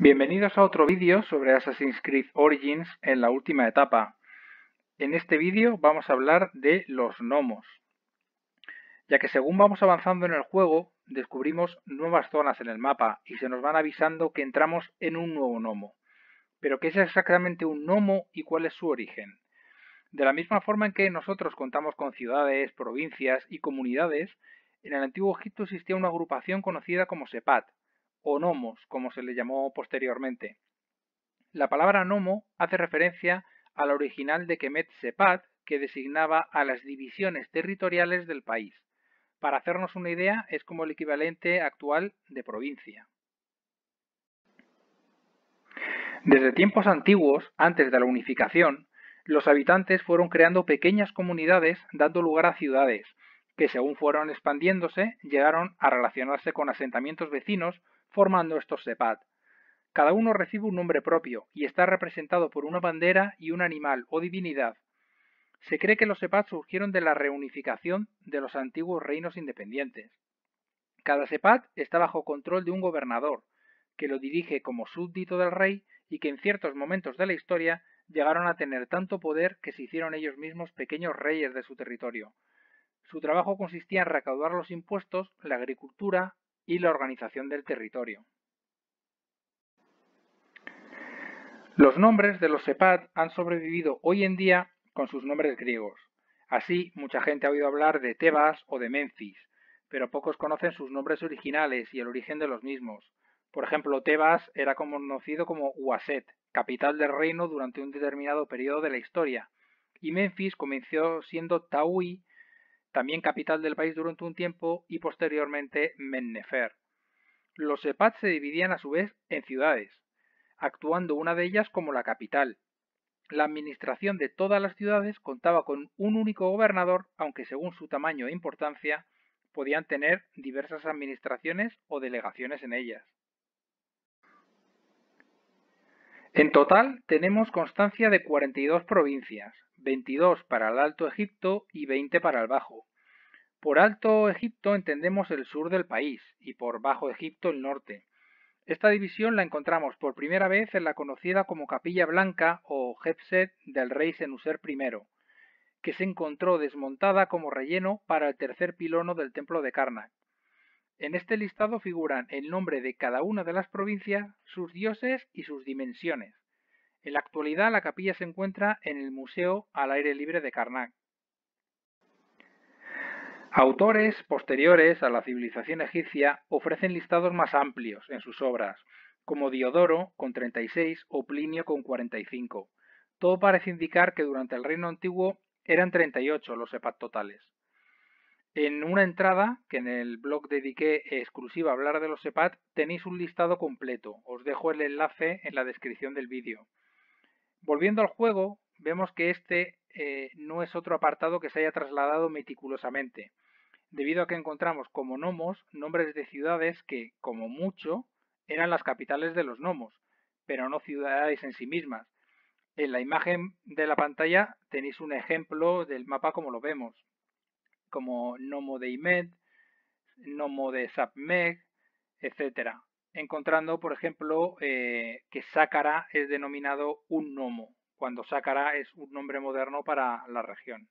Bienvenidos a otro vídeo sobre Assassin's Creed Origins en la última etapa. En este vídeo vamos a hablar de los gnomos, ya que según vamos avanzando en el juego descubrimos nuevas zonas en el mapa y se nos van avisando que entramos en un nuevo gnomo. Pero ¿qué es exactamente un gnomo y cuál es su origen? De la misma forma en que nosotros contamos con ciudades, provincias y comunidades, en el antiguo Egipto existía una agrupación conocida como Sepat, o nomos, como se le llamó posteriormente. La palabra nomo hace referencia a la original de Kemet Sepat, que designaba a las divisiones territoriales del país. Para hacernos una idea, es como el equivalente actual de provincia. Desde tiempos antiguos, antes de la unificación, los habitantes fueron creando pequeñas comunidades dando lugar a ciudades, que según fueron expandiéndose, llegaron a relacionarse con asentamientos vecinos formando estos sepad. Cada uno recibe un nombre propio y está representado por una bandera y un animal o divinidad. Se cree que los sepad surgieron de la reunificación de los antiguos reinos independientes. Cada sepad está bajo control de un gobernador, que lo dirige como súbdito del rey y que en ciertos momentos de la historia llegaron a tener tanto poder que se hicieron ellos mismos pequeños reyes de su territorio. Su trabajo consistía en recaudar los impuestos, la agricultura, y la organización del territorio. Los nombres de los Sepad han sobrevivido hoy en día con sus nombres griegos. Así, mucha gente ha oído hablar de Tebas o de Menfis, pero pocos conocen sus nombres originales y el origen de los mismos. Por ejemplo, Tebas era conocido como Uaset, capital del reino durante un determinado periodo de la historia, y Menfis comenzó siendo Taui también capital del país durante un tiempo y posteriormente Mennefer. Los sepat se dividían a su vez en ciudades, actuando una de ellas como la capital. La administración de todas las ciudades contaba con un único gobernador, aunque según su tamaño e importancia podían tener diversas administraciones o delegaciones en ellas. En total tenemos constancia de 42 provincias, 22 para el Alto Egipto y 20 para el Bajo. Por Alto Egipto entendemos el sur del país y por Bajo Egipto el norte. Esta división la encontramos por primera vez en la conocida como Capilla Blanca o Jepset del rey Senuser I, que se encontró desmontada como relleno para el tercer pilono del templo de Karnak. En este listado figuran el nombre de cada una de las provincias, sus dioses y sus dimensiones. En la actualidad la capilla se encuentra en el Museo al Aire Libre de Karnak. Autores posteriores a la civilización egipcia ofrecen listados más amplios en sus obras, como Diodoro con 36 o Plinio con 45. Todo parece indicar que durante el reino antiguo eran 38 los Epat totales. En una entrada, que en el blog dediqué exclusiva a hablar de los Epat tenéis un listado completo. Os dejo el enlace en la descripción del vídeo. Volviendo al juego, vemos que este eh, no es otro apartado que se haya trasladado meticulosamente, debido a que encontramos como gnomos nombres de ciudades que, como mucho, eran las capitales de los gnomos, pero no ciudades en sí mismas. En la imagen de la pantalla tenéis un ejemplo del mapa como lo vemos, como Nomo de Imed, Nomo de Sapmeg, etcétera encontrando, por ejemplo, eh, que Sácara es denominado un nomo, cuando Sácara es un nombre moderno para la región.